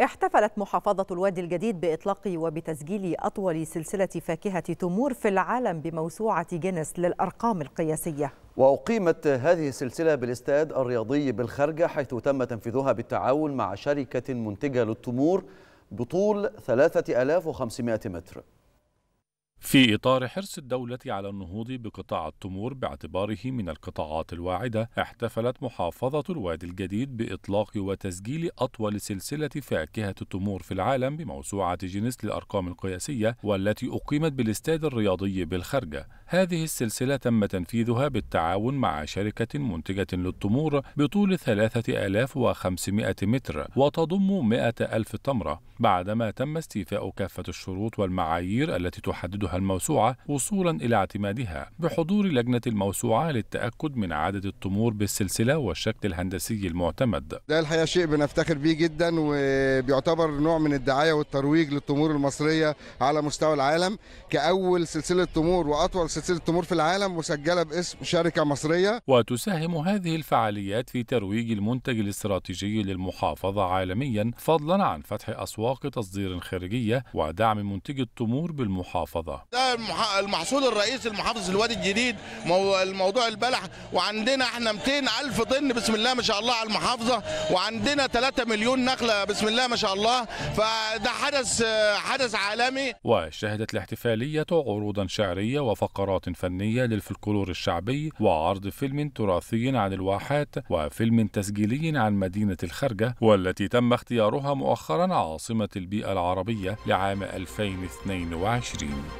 احتفلت محافظة الوادي الجديد بإطلاق وبتسجيل أطول سلسلة فاكهة تمور في العالم بموسوعة جينيس للأرقام القياسية وأقيمت هذه السلسلة بالاستاد الرياضي بالخرجة حيث تم تنفيذها بالتعاون مع شركة منتجة للتمور بطول 3500 متر في إطار حرص الدولة على النهوض بقطاع التمور باعتباره من القطاعات الواعدة احتفلت محافظة الوادي الجديد بإطلاق وتسجيل أطول سلسلة فاكهة التمور في العالم بموسوعة جينيس للأرقام القياسية والتي أقيمت بالاستاد الرياضي بالخرجة هذه السلسلة تم تنفيذها بالتعاون مع شركة منتجة للتمور بطول 3500 متر وتضم 100 ألف تمرة بعدما تم استيفاء كافة الشروط والمعايير التي تحددها تشبه الموسوعة وصولا إلى اعتمادها بحضور لجنة الموسوعة للتأكد من عادة الطمور بالسلسلة والشكل الهندسي المعتمد ده الحقيقة شيء بنفتخر به جدا وبيعتبر نوع من الدعاية والترويج للطمور المصرية على مستوى العالم كأول سلسلة طمور وأطول سلسلة طمور في العالم مسجلة باسم شركة مصرية وتساهم هذه الفعاليات في ترويج المنتج الاستراتيجي للمحافظة عالميا فضلا عن فتح أسواق تصدير خارجية ودعم منتجي الطمور بالمحافظة ده المحصول الرئيسي لمحافظه الوادي الجديد الموضوع البلح وعندنا احنا 200 الف طن بسم الله ما شاء الله على المحافظه وعندنا 3 مليون نخله بسم الله ما شاء الله فده حدث حدث عالمي وشهدت الاحتفاليه عروضا شعريه وفقرات فنيه للفلكلور الشعبي وعرض فيلم تراثي عن الواحات وفيلم تسجيلي عن مدينه الخرجه والتي تم اختيارها مؤخرا عاصمه البيئه العربيه لعام 2022